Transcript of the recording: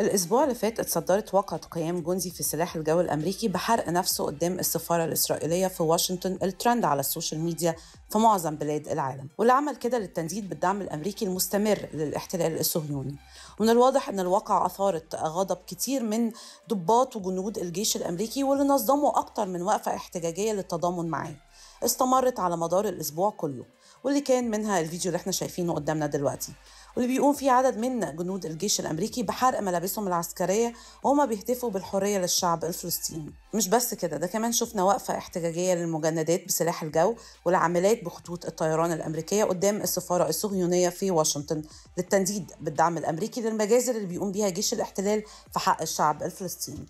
الأسبوع اللي فات اتصدرت وقعة قيام جندي في سلاح الجو الأمريكي بحرق نفسه قدام السفارة الإسرائيلية في واشنطن الترند على السوشيال ميديا في معظم بلاد العالم واللي عمل كده للتنديد بالدعم الأمريكي المستمر للاحتلال الصهيوني ومن الواضح أن الواقعة أثارت غضب كتير من ضباط وجنود الجيش الأمريكي واللي نظموا أكتر من وقفة احتجاجية للتضامن معاه استمرت على مدار الأسبوع كله واللي كان منها الفيديو اللي احنا شايفينه قدامنا دلوقتي واللي بيقوم فيه عدد من جنود الجيش الأمريكي بحرق ملابس ملابسهم العسكرية وهما بيهتفوا بالحرية للشعب الفلسطيني مش بس كده ده كمان شفنا وقفة احتجاجية للمجندات بسلاح الجو والعاملات بخطوط الطيران الأمريكية قدام السفارة الصهيونية في واشنطن للتنديد بالدعم الأمريكي للمجازر اللي بيقوم بيها جيش الاحتلال في حق الشعب الفلسطيني